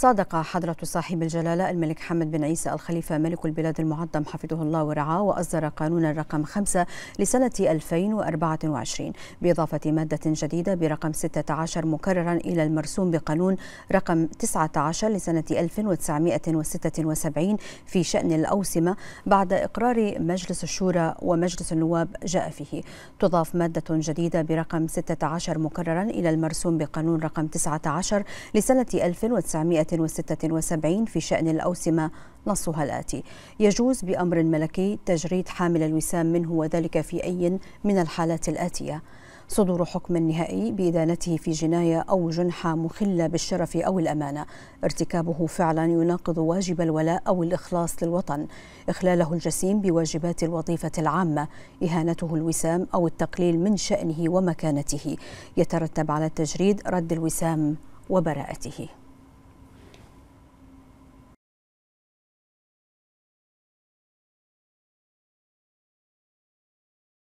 صادق حضرة صاحب الجلالة الملك حمد بن عيسى الخليفة ملك البلاد المعظم حفظه الله ورعاه وأصدر قانون الرقم 5 لسنة 2024 بإضافة مادة جديدة برقم 16 مكررا إلى المرسوم بقانون رقم 19 لسنة 1976 في شأن الأوسمة بعد إقرار مجلس الشورى ومجلس النواب جاء فيه تضاف مادة جديدة برقم 16 مكررا إلى المرسوم بقانون رقم 19 لسنة 1976 176 في شأن الأوسمة نصها الآتي يجوز بأمر ملكي تجريد حامل الوسام منه وذلك في أي من الحالات الآتية صدور حكم نهائي بإدانته في جناية أو جنحة مخلة بالشرف أو الأمانة ارتكابه فعلا يناقض واجب الولاء أو الإخلاص للوطن إخلاله الجسيم بواجبات الوظيفة العامة إهانته الوسام أو التقليل من شأنه ومكانته يترتب على التجريد رد الوسام وبراءته